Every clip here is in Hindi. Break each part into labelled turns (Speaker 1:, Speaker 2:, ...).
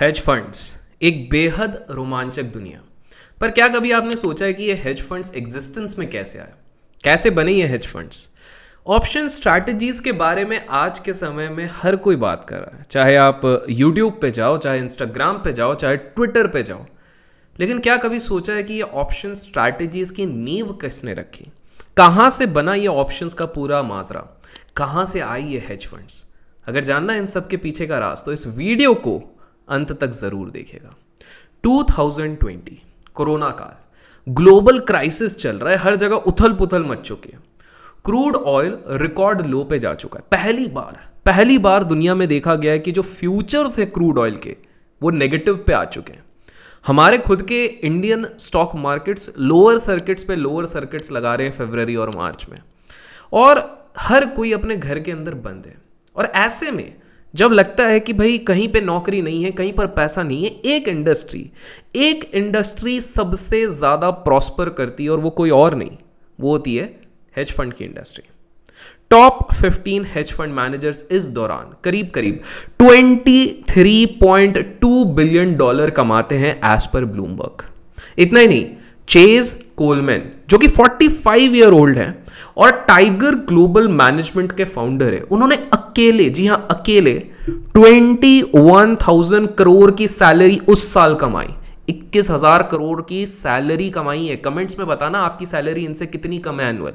Speaker 1: हेज फंड्स एक बेहद रोमांचक दुनिया पर क्या कभी आपने सोचा है कि ये हेज फंड्स एग्जिस्टेंस में कैसे आए कैसे बने ये हेज फंड्स ऑप्शन स्ट्रैटेजीज के बारे में आज के समय में हर कोई बात कर रहा है चाहे आप यूट्यूब पे जाओ चाहे इंस्टाग्राम पे जाओ चाहे ट्विटर पे जाओ लेकिन क्या कभी सोचा है कि ये ऑप्शन स्ट्रैटेजीज की नींव किसने रखी कहाँ से बना ये ऑप्शंस का पूरा माजरा कहाँ से आई ये हेज फंड्स अगर जानना है इन सब के पीछे का राज तो इस वीडियो को अंत तक ज़रूर देखेगा 2020 कोरोना काल ग्लोबल क्राइसिस चल रहा है हर जगह उथल पुथल मच चुकी है क्रूड ऑयल रिकॉर्ड लो पे जा चुका है पहली बार पहली बार दुनिया में देखा गया है कि जो फ्यूचर्स है क्रूड ऑयल के वो नेगेटिव पे आ चुके हैं हमारे खुद के Indian stock markets lower circuits पे लोअर सर्किट्स लगा रहे हैं फेबररी और मार्च में और हर कोई अपने घर के अंदर बंद है और ऐसे में जब लगता है कि भाई कहीं पे नौकरी नहीं है कहीं पर पैसा नहीं है एक इंडस्ट्री एक इंडस्ट्री सबसे ज़्यादा प्रॉस्पर करती है और वो कोई और नहीं वो होती है हेज फंड की industry top 15 hedge fund managers इस दौरान करीब करीब 23.2 बिलियन डॉलर कमाते हैं एज पर ब्लूमबर्ग इतना ही नहीं चेज कोलमैन जो कि 45 ईयर ओल्ड है और टाइगर ग्लोबल मैनेजमेंट के फाउंडर है उन्होंने अकेले जी हाँ अकेले ट्वेंटी वन थाउजेंड करोड़ की सैलरी उस साल कमाई इक्कीस हजार करोड़ की सैलरी कमाई है कमेंट्स में बताना आपकी सैलरी इनसे कितनी कम है एनुअल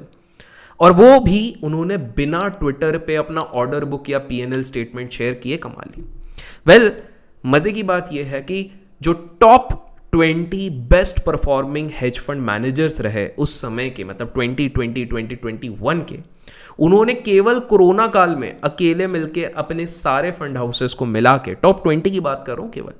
Speaker 1: और वो भी उन्होंने बिना ट्विटर पे अपना ऑर्डर बुक या पीएनएल स्टेटमेंट शेयर किए कमा ली वेल well, मजे की बात यह है कि जो top twenty best performing hedge fund managers रहे उस समय के मतलब twenty twenty twenty twenty one के उन्होंने केवल कोरोना काल में अकेले मिलकर अपने सारे फंड हाउसेस को मिला के टॉप ट्वेंटी की बात कर रहा हूँ केवल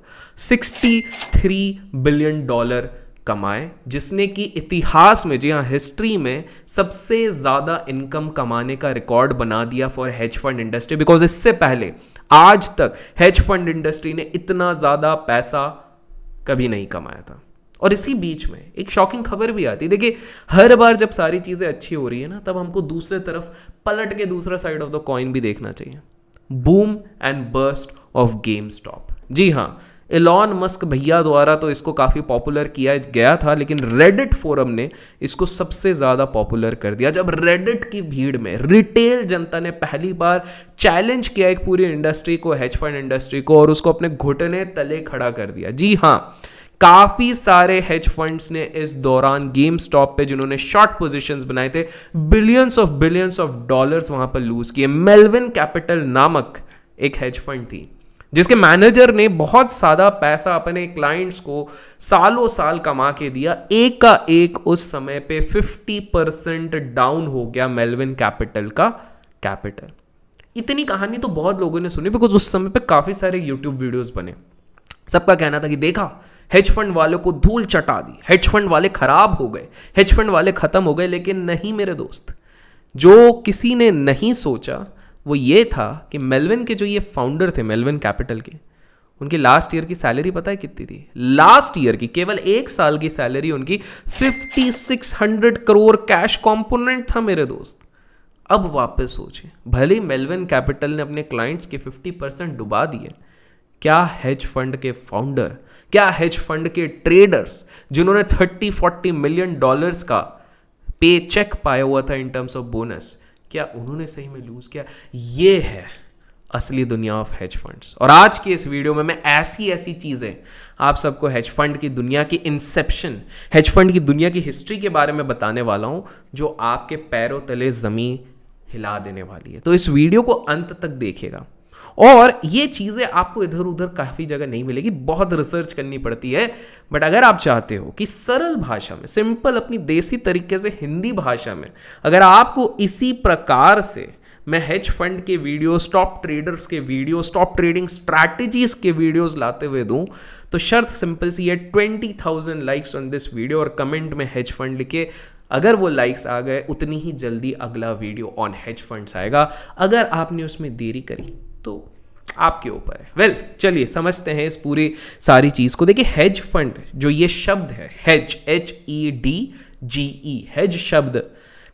Speaker 1: सिक्सटी थ्री बिलियन डॉलर कमाए जिसने कि इतिहास में जी हाँ हिस्ट्री में सबसे ज़्यादा इनकम कमाने का रिकॉर्ड बना दिया for hedge fund industry because इससे पहले आज तक हेज फंड इंडस्ट्री ने इतना ज़्यादा पैसा कभी नहीं कमाया था और इसी बीच में एक शॉकिंग खबर भी आती है देखिए हर बार जब सारी चीज़ें अच्छी हो रही है ना तब हमको दूसरे तरफ पलट के दूसरा साइड ऑफ द कॉइन भी देखना चाहिए boom and burst of GameStop जी हाँ एलॉन मस्क भैया द्वारा तो इसको काफ़ी पॉपुलर किया गया था लेकिन रेडिट फोरम ने इसको सबसे ज़्यादा पॉपुलर कर दिया जब रेडिट की भीड़ में रिटेल जनता ने पहली बार चैलेंज किया एक पूरी इंडस्ट्री को हेज फंड इंडस्ट्री को और उसको अपने घुटने तले खड़ा कर दिया जी हाँ काफ़ी सारे हेज फंड्स ने इस दौरान गेम स्टॉप पे जिन्होंने शॉर्ट पोजीशंस बनाए थे billions of billions of dollars वहां पर लूज किए मेलविन कैपिटल नामक एक हेज फंड थी जिसके मैनेजर ने बहुत सारा पैसा अपने क्लाइंट्स को सालों साल कमा के दिया एक का एक उस समय पे 50 परसेंट डाउन हो गया मेलविन कैपिटल का कैपिटल इतनी कहानी तो बहुत लोगों ने सुनी बिकॉज उस समय पे काफ़ी सारे यूट्यूब वीडियोस बने सबका कहना था कि देखा हेज फंड वालों को धूल चटा दी हेज फंड वाले खराब हो गए हेज फंड वाले खत्म हो गए लेकिन नहीं मेरे दोस्त जो किसी ने नहीं सोचा वो ये था कि मेलविन के जो ये फाउंडर थे मेलविन कैपिटल के उनकी लास्ट ईयर की सैलरी पता है कितनी थी लास्ट ईयर की केवल एक साल की सैलरी उनकी 5600 करोड़ कैश कंपोनेंट था मेरे दोस्त अब वापस सोचे भले ही मेलविन कैपिटल ने अपने क्लाइंट्स के 50 परसेंट डुबा दिए क्या हेज फंड के फाउंडर क्या हेज फंड के ट्रेडर्स जिन्होंने 30-40 मिलियन डॉलर्स का पे चेक पाया हुआ था इन टर्म्स ऑफ बोनस क्या उन्होंने सही में लूज़ किया ये है असली दुनिया ऑफ हेज फंड्स और आज की इस वीडियो में मैं ऐसी ऐसी चीज़ें आप सबको हेज फंड की दुनिया की इंसेप्शन हेज फंड की दुनिया की हिस्ट्री के बारे में बताने वाला हूँ जो आपके पैरों तले ज़मीन हिला देने वाली है तो इस वीडियो को अंत तक देखिएगा और ये चीज़ें आपको इधर उधर काफ़ी जगह नहीं मिलेगी बहुत रिसर्च करनी पड़ती है बट अगर आप चाहते हो कि सरल भाषा में सिंपल अपनी देसी तरीके से हिंदी भाषा में अगर आपको इसी प्रकार से मैं हेज फंड के वीडियो स्टॉप ट्रेडर्स के वीडियो स्टॉप ट्रेडिंग स्ट्रैटेजीज के वीडियोस लाते हुए दूं तो शर्त सिंपल सी है twenty thousand likes on this video और कमेंट में हेज फंड लिखे अगर वो लाइक्स आ गए उतनी ही जल्दी अगला वीडियो ऑन हेज फंड्स आएगा अगर आपने उसमें देरी करी तो आपके ऊपर है वेल well, चलिए समझते हैं इस पूरी सारी चीज़ को देखिए हेज फंड जो ये शब्द है hedge H E D G E hedge शब्द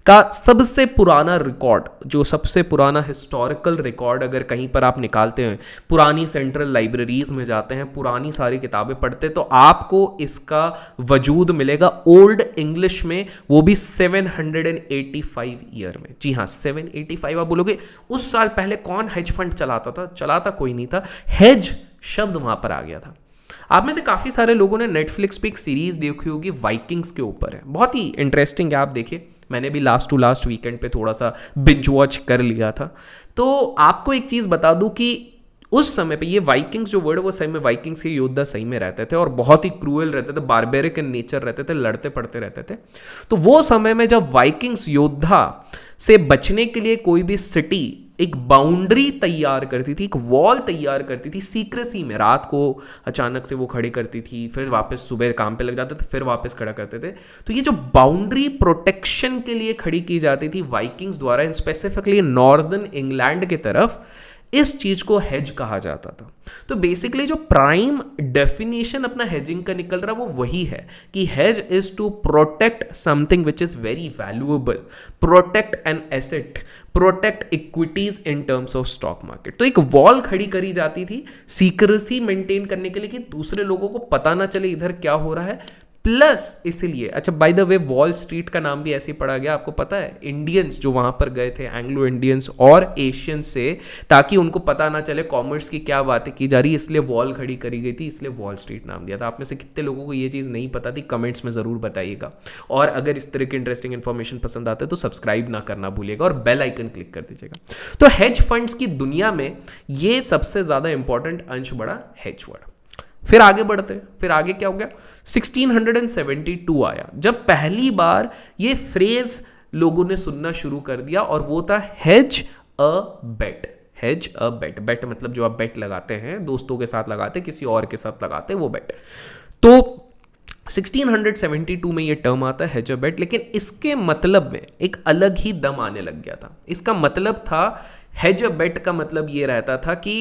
Speaker 1: का सबसे पुराना रिकॉर्ड जो सबसे पुराना हिस्टोरिकल रिकॉर्ड अगर कहीं पर आप निकालते हैं पुरानी सेंट्रल लाइब्रेरीज में जाते हैं पुरानी सारी किताबें पढ़ते तो आपको इसका वजूद मिलेगा ओल्ड इंग्लिश में वो भी 785 ईयर में जी हाँ 785 आप बोलोगे उस साल पहले कौन हेज फंड चलाता था चलाता कोई नहीं था हेज शब्द वहाँ पर आ गया था आप में से काफ़ी सारे लोगों ने नेटफ्लिक्स पे एक सीरीज़ देखी होगी वाइकिंग्स के ऊपर है बहुत ही इंटरेस्टिंग है आप देखिए मैंने भी लास्ट टू लास्ट वीकेंड पे थोड़ा सा बिंज वॉच कर लिया था तो आपको एक चीज़ बता दूँ कि उस समय पे ये वाइकिंग्स जो वर्ड वो सही में वाइकिंग्स के योद्धा सही में रहते थे और बहुत ही क्रूएल रहते थे बारबेरिक इन नेचर रहते थे लड़ते पड़ते रहते थे तो वो समय में जब वाइकिंग्स योद्धा से बचने के लिए कोई भी सिटी एक बाउंड्री तैयार करती थी एक वॉल तैयार करती थी सीक्रेसी में रात को अचानक से वो खड़े करती थी फिर वापस सुबह काम पे लग जाते थे फिर वापस खड़ा करते थे तो ये जो बाउंड्री प्रोटेक्शन के लिए खड़ी की जाती थी वाइकिंग्स द्वारा इन स्पेसिफिकली नॉर्दर्न इंग्लैंड की तरफ इस चीज़ को हेज कहा जाता था तो बेसिकली जो प्राइम डेफिनेशन अपना हेजिंग का निकल रहा है वो वही है कि hedge is to protect something which is very valuable protect an asset protect equities in terms of stock market तो एक वॉल खड़ी करी जाती थी सीक्रेसी मेंटेन करने के लिए कि दूसरे लोगों को पता ना चले इधर क्या हो रहा है प्लस इसीलिए अच्छा by the way Wall Street का नाम भी ऐसे ही पड़ा गया आपको पता है इंडियंस जो वहां पर गए थे एंग्लो इंडियंस और एशियन से ताकि उनको पता ना चले कॉमर्स की क्या बातें की जा रही है इसलिए वॉल खड़ी करी गई थी इसलिए वॉल स्ट्रीट नाम दिया था आप में से कितने लोगों को ये चीज़ नहीं पता थी कमेंट्स में ज़रूर बताइएगा और अगर इस तरह की इंटरेस्टिंग इन्फॉर्मेशन पसंद आता है तो सब्सक्राइब ना करना भूलिएगा और बेल आइकन क्लिक कर दीजिएगा तो हेज फंड्स की दुनिया में ये सबसे ज़्यादा इंपॉर्टेंट अंश बड़ा हेज वर्ड फिर आगे बढ़ते फिर आगे क्या हो गया 1672 आया जब पहली बार ये फ्रेज लोगों ने सुनना शुरू कर दिया और वो था has a bat has a बेट बेट मतलब जो आप बेट लगाते हैं दोस्तों के साथ लगाते किसी और के साथ लगाते वो बेट तो 1672 में ये टर्म आता है हैज बेट लेकिन इसके मतलब में एक अलग ही दम आने लग गया था इसका मतलब था हेज अ बेट का मतलब ये रहता था कि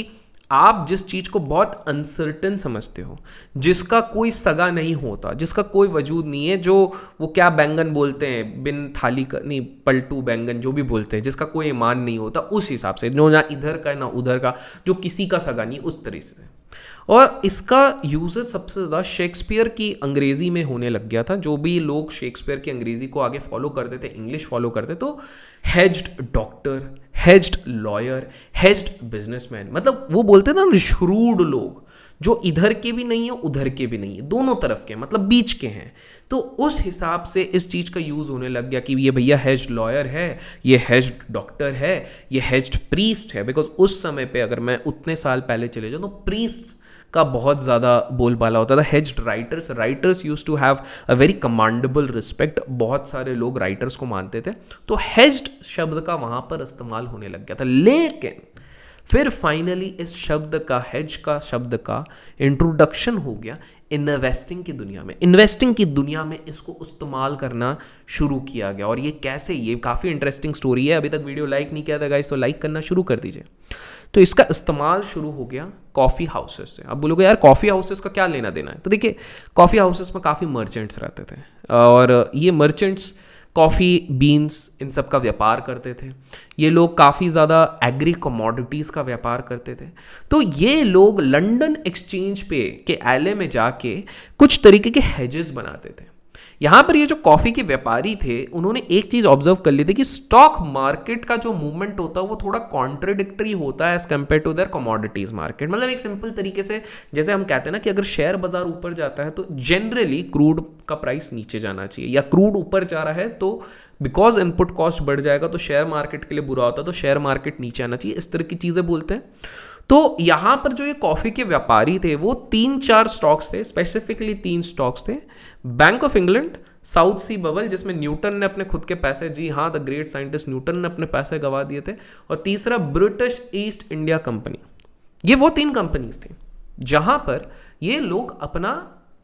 Speaker 1: आप जिस चीज़ को बहुत अनसर्टन समझते हो जिसका कोई सगा नहीं होता जिसका कोई वजूद नहीं है जो वो क्या बैंगन बोलते हैं बिन थाली का नहीं पलटू बैंगन जो भी बोलते हैं जिसका कोई ईमान नहीं होता उस हिसाब से जो ना इधर का ना उधर का जो किसी का सगा नहीं उस तरह से और इसका यूज़ सबसे ज़्यादा शेक्सपियर की अंग्रेज़ी में होने लग गया था जो भी लोग शेक्सपियर की अंग्रेज़ी को आगे फॉलो करते थे इंग्लिश फॉलो करते तो hedged doctor hedged lawyer hedged businessman मतलब वो बोलते हैं ना श्रूड लोग जो इधर के भी नहीं है उधर के भी नहीं है दोनों तरफ के मतलब बीच के हैं तो उस हिसाब से इस चीज़ का यूज़ होने लग गया कि ये भैया हेज लॉयर है ये हेज डॉक्टर है ये हेज प्रीस्ट है बिकॉज उस समय पे अगर मैं उतने साल पहले चले जाऊँ तो प्रीस्ट का बहुत ज़्यादा बोलबाला होता था hedged writers writers use to have a very commendable respect बहुत सारे लोग राइटर्स को मानते थे तो हेज्ड शब्द का वहाँ पर इस्तेमाल होने लग गया था लेकिन फिर फाइनली इस शब्द का हेज का शब्द का इंट्रोडक्शन हो गया इन्वेस्टिंग की दुनिया में इन्वेस्टिंग की दुनिया में इसको इस्तेमाल करना शुरू किया गया और ये कैसे ये काफ़ी इंटरेस्टिंग स्टोरी है अभी तक वीडियो लाइक नहीं किया था गाइस तो लाइक करना शुरू कर दीजिए तो इसका इस्तेमाल शुरू हो गया कॉफ़ी हाउसेस से अब बोलोगे यार कॉफ़ी हाउसेस का क्या लेना देना है तो देखिए कॉफ़ी हाउसेस में काफ़ी मर्चेंट्स रहते थे और ये मर्चेंट्स कॉफ़ी बीन्स इन सब का व्यापार करते थे ये लोग काफ़ी ज़्यादा एग्री कमोडिटीज़ का व्यापार करते थे तो ये लोग लंदन एक्सचेंज पे के एले में जाके कुछ तरीके के हेजेस बनाते थे यहां पर ये जो कॉफ़ी के व्यापारी थे उन्होंने एक चीज़ ऑब्जर्व कर ली थी कि स्टॉक मार्केट का जो मूवमेंट होता है वो थोड़ा कॉन्ट्रेडिक्टरी होता है as compare to the commodities market मतलब एक सिंपल तरीके से जैसे हम कहते हैं ना कि अगर शेयर बाजार ऊपर जाता है तो जनरली क्रूड का प्राइस नीचे जाना चाहिए या क्रूड ऊपर जा रहा है तो बिकॉज इनपुट कॉस्ट बढ़ जाएगा तो शेयर मार्केट के लिए बुरा होता है तो शेयर मार्केट नीचे आना चाहिए इस तरह की चीज़ें बोलते हैं तो यहाँ पर जो ये कॉफ़ी के व्यापारी थे वो तीन चार स्टॉक्स थे स्पेसिफिकली तीन स्टॉक्स थे Bank of England South Sea bubble जिसमें न्यूटन ने अपने खुद के पैसे जी हाँ द ग्रेट साइंटिस्ट न्यूटन ने अपने पैसे गवा दिए थे और तीसरा ब्रिटिश ईस्ट इंडिया कंपनी ये वो तीन कंपनीज थी जहाँ पर ये लोग अपना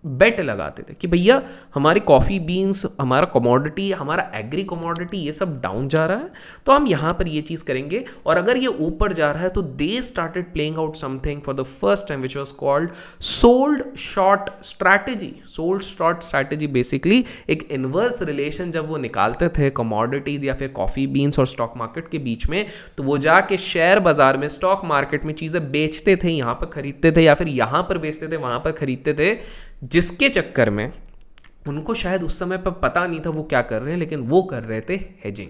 Speaker 1: बेट लगाते थे कि भैया हमारी कॉफ़ी बीन्स हमारा कमोडिटी हमारा एग्री कमोडिटी ये सब डाउन जा रहा है तो हम यहाँ पर ये चीज़ करेंगे और अगर ये ऊपर जा रहा है तो they started playing out something for the first time which was called sold short strategy sold short strategy basically एक इन्वर्स रिलेशन जब वो निकालते थे कमोडिटीज़ या फिर कॉफ़ी बीन्स और स्टॉक मार्केट के बीच में तो वो जाके शेयर बाज़ार में स्टॉक मार्केट में चीज़ें बेचते थे यहाँ पर खरीदते थे या फिर यहाँ पर बेचते थे वहाँ पर खरीदते थे जिसके चक्कर में उनको शायद उस समय पर पता नहीं था वो क्या कर रहे हैं लेकिन वो कर रहे थे हेजिंग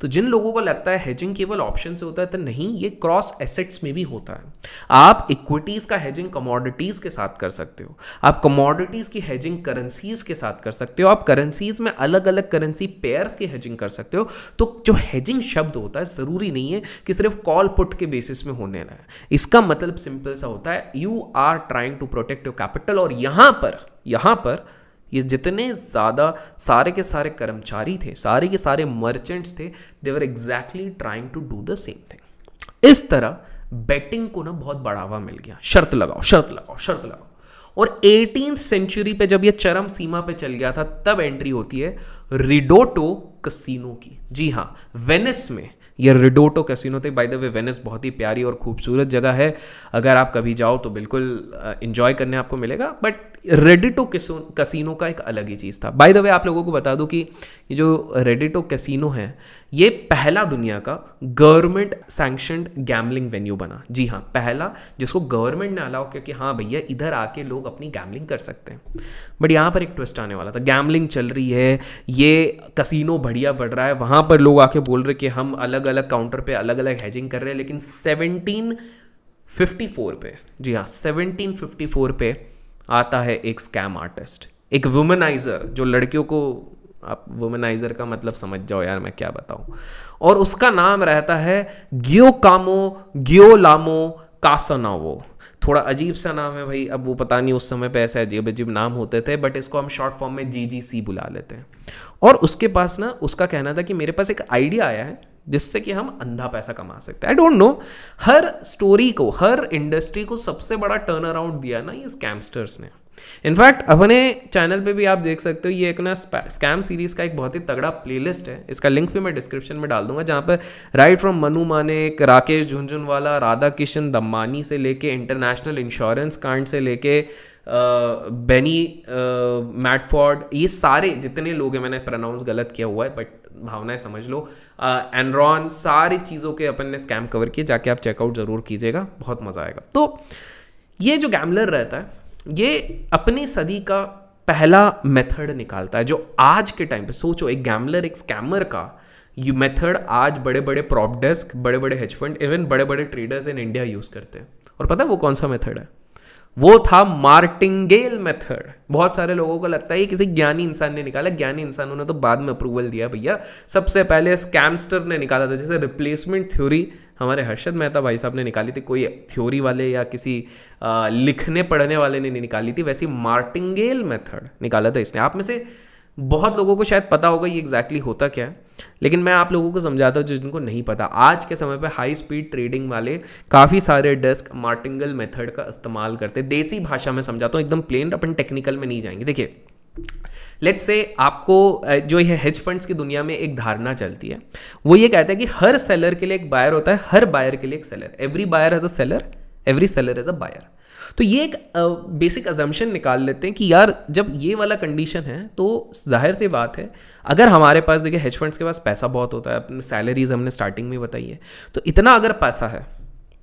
Speaker 1: तो जिन लोगों को लगता है हेजिंग केवल ऑप्शन से होता है तो नहीं ये क्रॉस एसेट्स में भी होता है आप इक्विटीज़ का हेजिंग कमोडिटीज़ के साथ कर सकते हो आप कमोडिटीज़ की हेजिंग करेंसीज़ के साथ कर सकते हो आप करेंसीज़ में अलग अलग करेंसी पेयर्स की हेजिंग कर सकते हो तो जो हेजिंग शब्द होता है ज़रूरी नहीं है कि सिर्फ कॉल पुट के बेसिस में होने लगा है इसका मतलब सिंपल सा होता है you are trying to protect your capital और यहाँ पर यहाँ पर ये जितने ज़्यादा सारे के सारे कर्मचारी थे सारे के सारे मर्चेंट्स थे they were exactly trying to do the same thing इस तरह बेटिंग को ना बहुत बढ़ावा मिल गया शर्त लगाओ शर्त लगाओ शर्त लगाओ और एटीन सेंचुरी पे जब ये चरम सीमा पे चल गया था तब एंट्री होती है रिडोटो कसिनो की जी हाँ वेनिस में ये रिडोटो कैसीनो थे बाय द वे वेनिस बहुत ही प्यारी और खूबसूरत जगह है अगर आप कभी जाओ तो बिल्कुल इंजॉय करने आपको मिलेगा बट रेडिटो कसिनो का एक अलग ही चीज़ था बाय द वे आप लोगों को बता दूं कि ये जो रेडिटो कैसीनो है ये पहला दुनिया का गवर्नमेंट सैंक्शनड गैमलिंग वेन्यू बना जी हाँ पहला जिसको गवर्नमेंट ने अलाउ किया कि हाँ भैया इधर आके लोग अपनी गैमलिंग कर सकते हैं बट यहाँ पर एक ट्विस्ट आने वाला था गैमलिंग चल रही है ये कसिनो बढ़िया बढ़ रहा है वहाँ पर लोग आके बोल रहे कि हम अलग अलग काउंटर पर अलग अलग हैजिंग कर रहे हैं लेकिन सेवनटीन पे जी हाँ सेवनटीन पे आता है एक स्कैम आर्टिस्ट एक वुमेनाइज़र जो लड़कियों को आप वुमेनाइज़र का मतलब समझ जाओ यार मैं क्या बताऊं और उसका नाम रहता है गियो कामो गियो लामो कासनावो थोड़ा अजीब सा नाम है भाई अब वो पता नहीं उस समय पे ऐसे अजीब अजीब नाम होते थे बट इसको हम शॉर्ट फॉर्म में जी जी सी बुला लेते हैं और उसके पास ना उसका कहना था कि मेरे पास एक आइडिया आया है जिससे कि हम अंधा पैसा कमा सकते हैं आई डोंट नो हर स्टोरी को हर इंडस्ट्री को सबसे बड़ा टर्न अराउंड दिया ना ये स्कैमस्टर्स ने इनफैक्ट अपने चैनल पे भी आप देख सकते हो ये एक ना स्कैम सीरीज़ का एक बहुत ही तगड़ा प्लेलिस्ट है इसका लिंक भी मैं डिस्क्रिप्शन में डाल दूंगा जहाँ पर राइट फ्रॉम मनु मानेक राकेश झुंझुनवाला राधा किशन दम्बानी से लेके इंटरनेशनल इंश्योरेंस कांड से लेके बेनी मैटफॉर्ड ये सारे जितने लोग हैं मैंने प्रनाउंस गलत किया हुआ है बट भावनाएं समझ लो एनरॉन सारी चीज़ों के अपन ने स्कैम कवर किए जाके आप चेकआउट ज़रूर कीजिएगा बहुत मज़ा आएगा तो ये जो गैमलर रहता है ये अपनी सदी का पहला मेथड निकालता है जो आज के टाइम पे सोचो एक गैमलर एक स्कैमर का ये मेथड आज बड़े बड़े प्रॉप डेस्क बड़े बड़े हेज फंड इवन बड़े बड़े ट्रेडर्स इन इंडिया यूज़ करते हैं और पता है वो कौन सा मेथड है वो था मार्टिंगेल मेथड बहुत सारे लोगों को लगता है ये किसी ज्ञानी इंसान ने निकाला ज्ञानी इंसानों ने तो बाद में अप्रूवल दिया भैया सबसे पहले स्कैमस्टर ने निकाला था जैसे रिप्लेसमेंट थ्योरी हमारे हर्षद मेहता भाई साहब ने निकाली थी कोई थ्योरी वाले या किसी आ, लिखने पढ़ने वाले ने निकाली थी वैसी मार्टिंगेल मेथड निकाला था इसने आप में से बहुत लोगों को शायद पता होगा ये एग्जैक्टली होता क्या है लेकिन मैं आप लोगों को समझाता हूँ जो जिनको नहीं पता आज के समय पर हाई स्पीड ट्रेडिंग वाले काफ़ी सारे डेस्क मार्टिंगल मेथड का इस्तेमाल करते देसी भाषा में समझाता हूँ एकदम प्लेन अपन टेक्निकल में नहीं जाएंगे देखिए लेट्स से आपको जो ये हेज फंड्स की दुनिया में एक धारणा चलती है वो ये कहता है कि हर सेलर के लिए एक बायर होता है हर बायर के लिए एक seller every buyer as a seller every seller as a buyer तो ये एक बेसिक अजम्पन निकाल लेते हैं कि यार जब ये वाला कंडीशन है तो जाहिर सी बात है अगर हमारे पास देखिए हेज फंड्स के पास पैसा बहुत होता है अपनी सैलरीज हमने स्टार्टिंग में बताई है तो इतना अगर पैसा है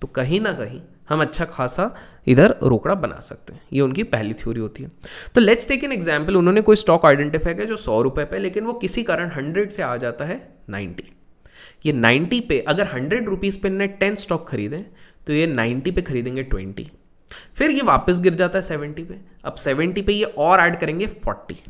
Speaker 1: तो कहीं ना कहीं हम अच्छा खासा इधर रोकड़ा बना सकते हैं ये उनकी पहली थ्योरी होती है तो लेट्स टेक एन एग्जाम्पल उन्होंने कोई स्टॉक आइडेंटिफाई किया जो सौ रुपये पे लेकिन वो किसी कारण हंड्रेड से आ जाता है नाइन्टी ये नाइन्टी पे अगर हंड्रेड रुपीज़ पे इन्हें टेन स्टॉक खरीदें तो ये नाइन्टी पे खरीदेंगे ट्वेंटी फिर ये वापस गिर जाता है सेवेंटी पे अब सेवेंटी पे ये और ऐड करेंगे फोर्टी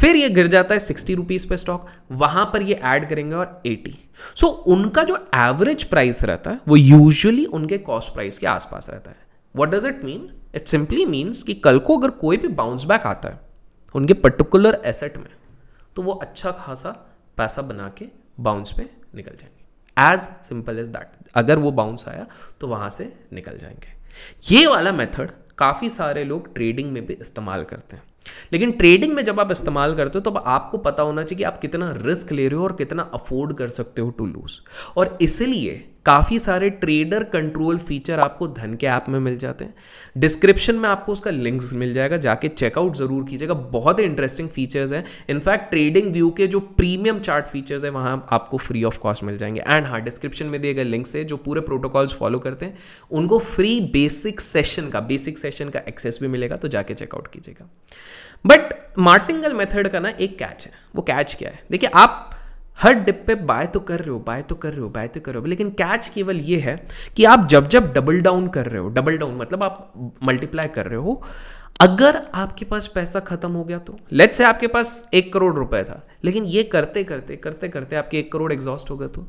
Speaker 1: फिर ये गिर जाता है सिक्सटी रुपीज़ पे स्टॉक वहां पर ये ऐड करेंगे और एटी सो so, उनका जो एवरेज प्राइस रहता है वो यूजुअली उनके कॉस्ट प्राइस के आसपास रहता है what does it mean it simply means कि कल को अगर कोई भी बाउंस बैक आता है उनके पर्टिकुलर एसेट में तो वो अच्छा खासा पैसा बना के बाउंस पे निकल जाएंगे एज सिंपल एज दैट अगर वो बाउंस आया तो वहां से निकल जाएंगे ये वाला मेथड काफ़ी सारे लोग ट्रेडिंग में भी इस्तेमाल करते हैं लेकिन ट्रेडिंग में जब आप इस्तेमाल करते हो तो आपको पता होना चाहिए कि आप कितना रिस्क ले रहे हो और कितना अफोर्ड कर सकते हो टू लूज और इसलिए काफ़ी सारे ट्रेडर कंट्रोल फीचर आपको धन के ऐप में मिल जाते हैं डिस्क्रिप्शन में आपको उसका लिंक्स मिल जाएगा जाके चेकआउट ज़रूर कीजिएगा बहुत ही इंटरेस्टिंग फीचर्स हैं इनफैक्ट ट्रेडिंग व्यू के जो प्रीमियम चार्ट फीचर्स हैं वहाँ आपको फ्री ऑफ कॉस्ट मिल जाएंगे एंड हाँ डिस्क्रिप्शन में दिए गए लिंक्स है जो पूरे प्रोटोकॉल्स फॉलो करते हैं उनको फ्री बेसिक सेशन का बेसिक सेशन का एक्सेस भी मिलेगा तो जाके चेकआउट कीजिएगा बट मार्टिंगल मेथड का ना एक कैच है वो कैच क्या है देखिए आप हर डिप पे बाय तो कर रहे हो बाय तो कर रहे हो बाय तो कर रहे हो लेकिन कैच केवल ये है कि आप जब जब डबल डाउन कर रहे हो डबल डाउन मतलब आप मल्टीप्लाई कर रहे हो अगर आपके पास पैसा खत्म हो गया तो लेट्स से आपके पास एक करोड़ रुपए था लेकिन ये करते करते करते करते आपके एक करोड़ एग्जॉस्ट हो गया तो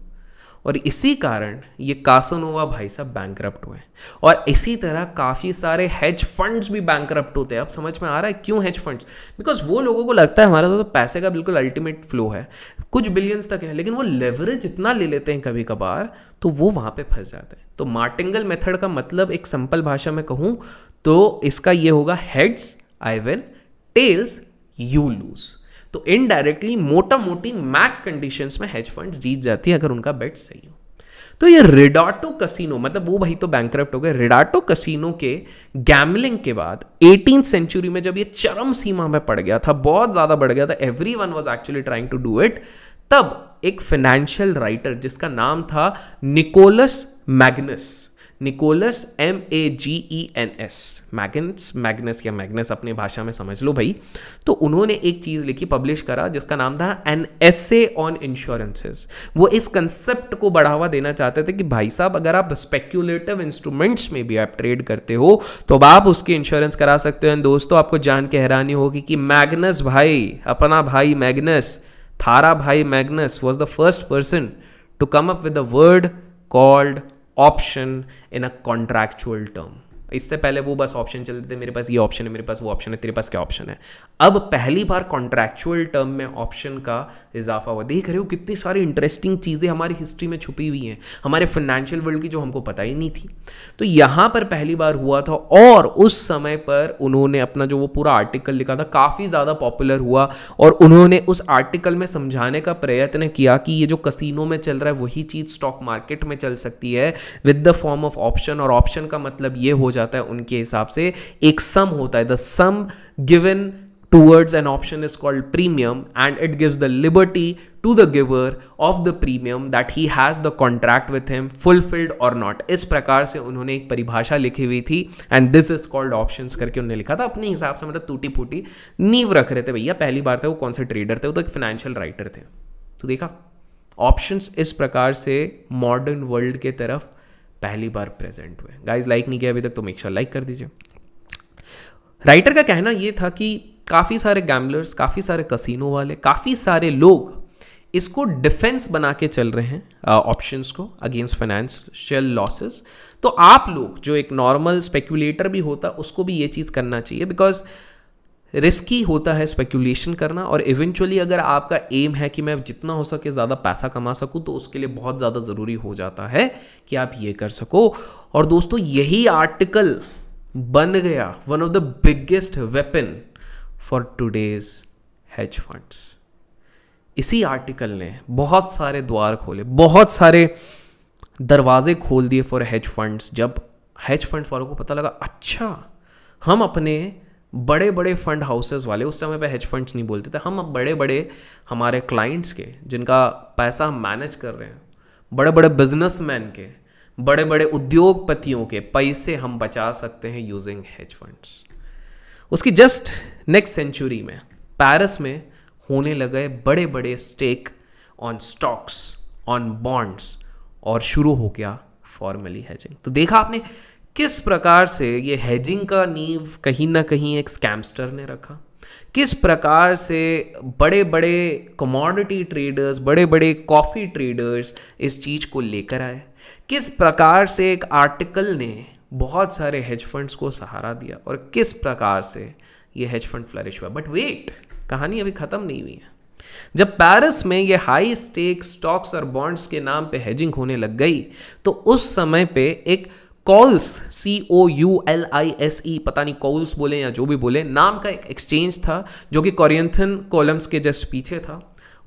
Speaker 1: और इसी कारण ये कासनोवा भाई साहब बैंक हुए और इसी तरह काफ़ी सारे हेज फंड्स भी बैंक होते हैं अब समझ में आ रहा है क्यों हेज फंड्स बिकॉज वो लोगों को लगता है हमारा तो, तो पैसे का बिल्कुल अल्टीमेट फ्लो है कुछ बिलियंस तक है लेकिन वो लेवरेज इतना ले लेते हैं कभी कभार तो वो वहाँ पर फंस जाते हैं तो मार्टिंगल मेथड का मतलब एक सिंपल भाषा में कहूँ तो इसका ये होगा heads I will tails you lose तो इनडायरेक्टली मोटा मोटी मैक्स कंडीशन में हेज फंड जीत जाती है अगर उनका बेट सही हो तो ये रिडाटो कसिनो मतलब वो भाई तो बैंक हो गए रिडाटो कसिनो के गैमलिंग के बाद एटीन सेंचुरी में जब ये चरम सीमा में पड़ गया था बहुत ज़्यादा बढ़ गया था everyone was actually trying to do it तब एक फाइनेंशियल राइटर जिसका नाम था Nicholas Magnus Nicholas M A G N E S Magnus Magnus या मैगनस अपने भाषा में समझ लो भाई तो उन्होंने एक चीज़ लिखी पब्लिश करा जिसका नाम था एन ए ऑन इंश्योरेंसेज वो इस कंसेप्ट को बढ़ावा देना चाहते थे कि भाई साहब अगर आप स्पेक्यूलेटिव इंस्ट्रूमेंट्स में भी आप ट्रेड करते हो तो आप उसके इंश्योरेंस करा सकते हो दोस्तों आपको जान के हैरानी होगी कि मैगनस भाई अपना भाई मैगनस थारा भाई Magnus was the first person to come up with the word called option in a contractual term. इससे पहले वो बस ऑप्शन चलते थे मेरे पास ये ऑप्शन है मेरे पास वो ऑप्शन है तेरे पास क्या ऑप्शन है अब पहली बार कॉन्ट्रैक्चुअल टर्म में ऑप्शन का इजाफा हुआ देख रहे हो कितनी सारी इंटरेस्टिंग चीज़ें हमारी हिस्ट्री में छुपी हुई हैं हमारे फाइनेंशियल वर्ल्ड की जो हमको पता ही नहीं थी तो यहाँ पर पहली बार हुआ था और उस समय पर उन्होंने अपना जो वो पूरा आर्टिकल लिखा था काफ़ी ज़्यादा पॉपुलर हुआ और उन्होंने उस आर्टिकल में समझाने का प्रयत्न किया कि ये जो कसिनो में चल रहा है वही चीज़ स्टॉक मार्केट में चल सकती है with the form of option और ऑप्शन का मतलब ये हो जाता है उनके हिसाब से एक सम होता है the sum given towards an option is called premium and it gives the liberty to the giver of the premium that he has the contract with him fulfilled और नॉट इस प्रकार से उन्होंने एक परिभाषा लिखी हुई थी and this is called option करके उन्होंने लिखा था अपने हिसाब से मतलब टूटी फूटी नींव रख रहे थे भैया पहली बार थे वो कौन से ट्रेडर थे वो तो एक फाइनेंशियल राइटर थे तो देखा ऑप्शंस इस प्रकार से मॉडर्न वर्ल्ड के तरफ पहली बार प्रेजेंट हुए गाइज लाइक नहीं किया अभी तक तो मेक श्योर लाइक कर दीजिए राइटर का कहना यह था कि काफ़ी सारे गैम्बलर्स काफ़ी सारे कसिनो वाले काफ़ी सारे लोग इसको डिफेंस बना के चल रहे हैं ऑप्शंस uh, को अगेंस्ट फाइनेंशियल लॉसेस तो आप लोग जो एक नॉर्मल स्पेक्यूलेटर भी होता उसको भी ये चीज़ करना चाहिए बिकॉज रिस्की होता है स्पेकुलेशन करना और इवेंचुअली अगर आपका एम है कि मैं जितना हो सके ज़्यादा पैसा कमा सकूं तो उसके लिए बहुत ज़्यादा ज़रूरी हो जाता है कि आप ये कर सको और दोस्तों यही आर्टिकल बन गया one of the biggest weapon for today's hedge funds इसी आर्टिकल ने बहुत सारे द्वार खोले बहुत सारे दरवाजे खोल दिए फॉर हेज फंड्स जब हेज फंड्स वालों को पता लगा अच्छा हम अपने बड़े बड़े फंड हाउसेस वाले उस समय पे हेज फंड्स नहीं बोलते थे हम अब बड़े बड़े हमारे क्लाइंट्स के जिनका पैसा हम मैनेज कर रहे हैं बड़े बड़े बिजनेसमैन के बड़े बड़े उद्योगपतियों के पैसे हम बचा सकते हैं यूजिंग हेज फंड्स उसकी जस्ट नेक्स्ट सेंचुरी में पेरिस में होने लगे बड़े बड़े stake on stocks on bonds और शुरू हो गया फॉर्मली हेजिंग तो देखा आपने किस प्रकार से ये हैजिंग का नींव कहीं ना कहीं एक स्कैमस्टर ने रखा किस प्रकार से बड़े बड़े कमोडिटी ट्रेडर्स बड़े बड़े कॉफ़ी ट्रेडर्स इस चीज़ को लेकर आए किस प्रकार से एक आर्टिकल ने बहुत सारे हेज फंड्स को सहारा दिया और किस प्रकार से ये हेज फंड फ्लरिश हुआ बट वेट कहानी अभी ख़त्म नहीं हुई है जब पेरिस में ये हाई स्टेक स्टॉक्स और बॉन्ड्स के नाम पे हेजिंग होने लग गई तो उस समय पे एक coulisse C O U L I S E पता नहीं कॉल्स बोले या जो भी बोले नाम का एक एक्सचेंज था जो कि कॉरियंथन कॉलम्स के जस्ट पीछे था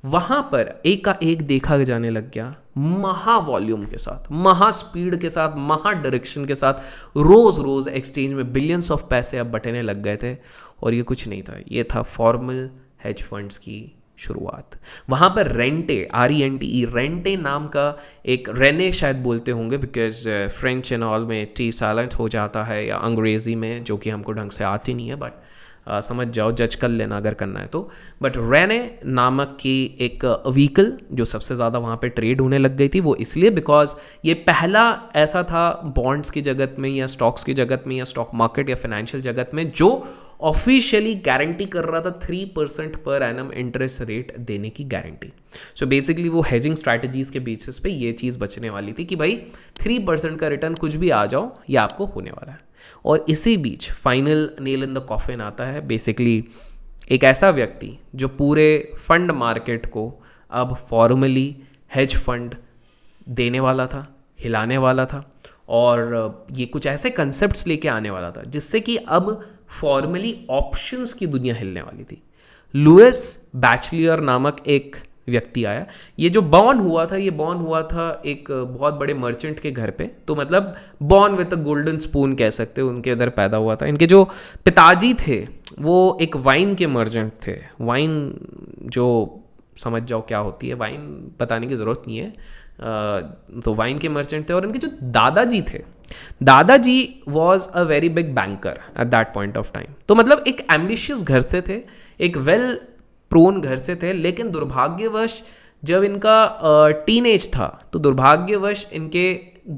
Speaker 1: वहाँ पर एक का एक देखा जाने लग गया महा वॉल्यूम के साथ महा स्पीड के साथ महा डायरेक्शन के साथ रोज़ रोज़ एक्सचेंज में बिलियंस ऑफ पैसे अब बटने लग गए थे और ये कुछ नहीं था ये था फॉर्मल हेज फंड्स की शुरुआत वहाँ पर rente R E N T E rente नाम का एक रेने शायद बोलते होंगे बिकॉज फ्रेंच एंड ऑल में टी साइलेंट हो जाता है या अंग्रेज़ी में जो कि हमको ढंग से आती नहीं है बट Uh, समझ जाओ जज कर लेना अगर करना है तो बट रेने नामक की एक व्हीकल uh, जो सबसे ज़्यादा वहाँ पे ट्रेड होने लग गई थी वो इसलिए बिकॉज ये पहला ऐसा था बॉन्ड्स की जगत में या स्टॉक्स की जगत में या स्टॉक मार्केट या फाइनेंशियल जगत में जो ऑफिशियली गारंटी कर रहा था थ्री परसेंट पर एनम इंटरेस्ट रेट देने की गारंटी सो so बेसिकली वो हेजिंग स्ट्रैटेजीज के बेसिस पे ये चीज़ बचने वाली थी कि भाई थ्री परसेंट का रिटर्न कुछ भी आ जाओ ये आपको होने वाला है और इसी बीच final nail in the coffin आता है बेसिकली एक ऐसा व्यक्ति जो पूरे फंड मार्केट को अब फॉर्मली हेज फंड देने वाला था हिलाने वाला था और ये कुछ ऐसे कंसेप्ट लेके आने वाला था जिससे कि अब फॉर्मली ऑप्शंस की दुनिया हिलने वाली थी लुइस बैचलियर नामक एक व्यक्ति आया ये जो बॉर्न हुआ था ये बॉर्न हुआ था एक बहुत बड़े मर्चेंट के घर पे तो मतलब born with a golden spoon कह सकते हैं उनके इधर पैदा हुआ था इनके जो पिताजी थे वो एक वाइन के मर्चेंट थे वाइन जो समझ जाओ क्या होती है वाइन बताने की ज़रूरत नहीं है तो वाइन के मर्चेंट थे और इनके जो दादाजी थे दादाजी was a very big banker at that point of time तो मतलब एक एम्बिशियस घर से थे एक वेल प्रोन घर से थे लेकिन दुर्भाग्यवश जब इनका टीन एज था तो दुर्भाग्यवश इनके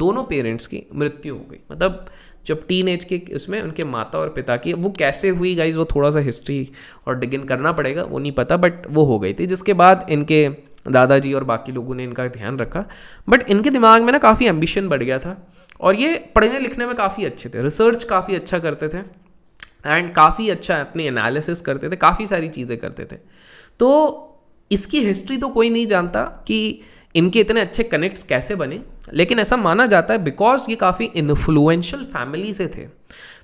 Speaker 1: दोनों पेरेंट्स की मृत्यु हो गई मतलब जब टीन एज के उसमें उनके माता और पिता की वो कैसे हुई गाइज वो थोड़ा सा हिस्ट्री और डिगिन करना पड़ेगा वो नहीं पता बट वो हो गई थी जिसके बाद इनके दादाजी और बाकी लोगों ने इनका ध्यान रखा बट इनके दिमाग में ना काफ़ी एम्बिशन बढ़ गया था और ये पढ़ने लिखने में काफ़ी अच्छे थे रिसर्च काफ़ी अच्छा करते थे एंड काफ़ी अच्छा अपनी एनालिसिस करते थे काफ़ी सारी चीज़ें करते थे तो इसकी हिस्ट्री तो कोई नहीं जानता कि इनके इतने अच्छे कनेक्ट्स कैसे बने लेकिन ऐसा माना जाता है बिकॉज ये काफ़ी इन्फ्लुएंशल फैमिली से थे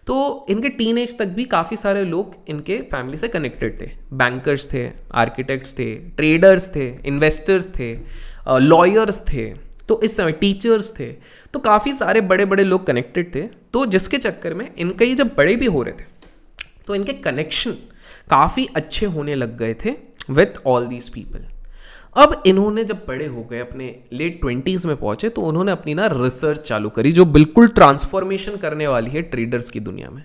Speaker 1: तो इनके टीन एज तक भी काफ़ी सारे लोग इनके फैमिली से कनेक्टेड थे बैंकर्स थे आर्किटेक्ट्स थे ट्रेडर्स थे इन्वेस्टर्स थे लॉयर्स थे तो इस समय टीचर्स थे तो काफ़ी सारे बड़े बड़े लोग कनेक्टेड थे तो जिसके चक्कर में इनके ये जब बड़े भी हो रहे थे तो इनके कनेक्शन काफ़ी अच्छे होने लग गए थे विथ ऑल दीज पीपल अब इन्होंने जब बड़े हो गए अपने लेट ट्वेंटीज़ में पहुंचे तो उन्होंने अपनी ना रिसर्च चालू करी जो बिल्कुल ट्रांसफॉर्मेशन करने वाली है ट्रेडर्स की दुनिया में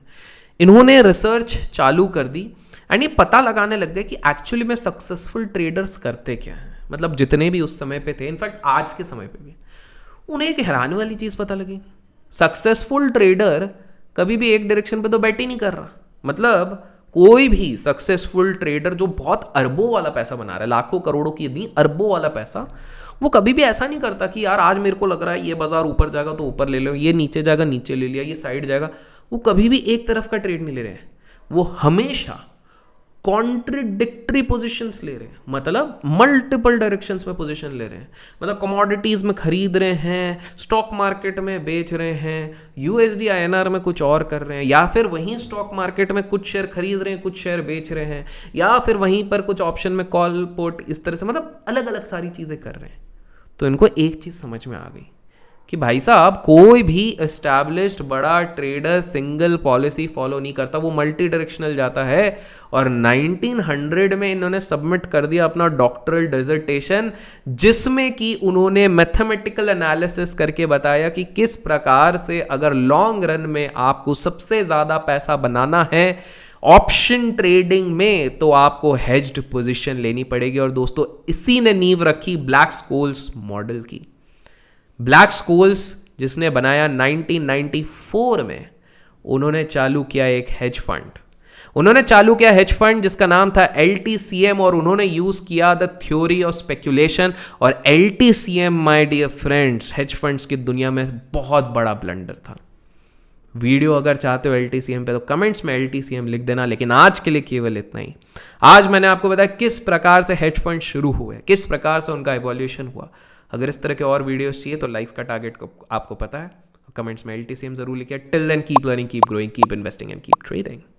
Speaker 1: इन्होंने रिसर्च चालू कर दी एंड ये पता लगाने लग गए कि एक्चुअली में सक्सेसफुल ट्रेडर्स करते क्या हैं मतलब जितने भी उस समय पे थे इनफैक्ट आज के समय पे भी उन्हें एक हैरानी वाली चीज़ पता लगी सक्सेसफुल ट्रेडर कभी भी एक डायरेक्शन पे तो बैट ही नहीं कर रहा मतलब कोई भी सक्सेसफुल ट्रेडर जो बहुत अरबों वाला पैसा बना रहा है लाखों करोड़ों की यदि अरबों वाला पैसा वो कभी भी ऐसा नहीं करता कि यार आज मेरे को लग रहा है ये बाजार ऊपर जाएगा तो ऊपर ले लो ये नीचे जाएगा नीचे ले लिया ये साइड जाएगा वो कभी भी एक तरफ का ट्रेड नहीं ले रहे हैं वो हमेशा कॉन्ट्रीडिक्टरी पोजीशंस ले रहे हैं मतलब मल्टीपल डायरेक्शंस में पोजिशन ले रहे हैं मतलब कमोडिटीज़ में खरीद रहे हैं स्टॉक मार्केट में बेच रहे हैं यूएसडी आईएनआर में कुछ और कर रहे हैं या फिर वहीं स्टॉक मार्केट में कुछ शेयर खरीद रहे हैं कुछ शेयर बेच रहे हैं या फिर वहीं पर कुछ ऑप्शन में कॉल पोर्ट इस तरह से मतलब अलग अलग सारी चीज़ें कर रहे हैं तो इनको एक चीज़ समझ में आ गई कि भाई साहब कोई भी इस्टेब्लिश्ड बड़ा ट्रेडर सिंगल पॉलिसी फॉलो नहीं करता वो मल्टी डायरेक्शनल जाता है और 1900 में इन्होंने सबमिट कर दिया अपना डॉक्टरल डिजर्टेशन जिसमें कि उन्होंने मैथमेटिकल एनालिसिस करके बताया कि किस प्रकार से अगर लॉन्ग रन में आपको सबसे ज़्यादा पैसा बनाना है ऑप्शन ट्रेडिंग में तो आपको हेज्ड पोजीशन लेनी पड़ेगी और दोस्तों इसी ने नींव रखी ब्लैक स्कोल्स मॉडल की ब्लैक स्कूल्स जिसने बनाया 1994 में उन्होंने चालू किया एक हेज फंड उन्होंने चालू किया हेज फंड जिसका नाम था एल और उन्होंने यूज किया द थ्योरी ऑफ स्पेक्यूलेशन और L T C M my dear friends hedge funds की दुनिया में बहुत बड़ा ब्लंडर था वीडियो अगर चाहते हो एल टी सी एम पे तो कमेंट्स में एल टी सी एम लिख देना लेकिन आज के लिए केवल इतना ही आज मैंने आपको बताया किस प्रकार से हेज फंड शुरू हुए किस प्रकार से उनका एवोल्यूशन हुआ अगर इस तरह के और वीडियोस चाहिए तो लाइक्स का टारगेट आपको पता है कमेंट्स में एल टी जरूर लिखिए till then keep learning keep growing keep investing and keep trading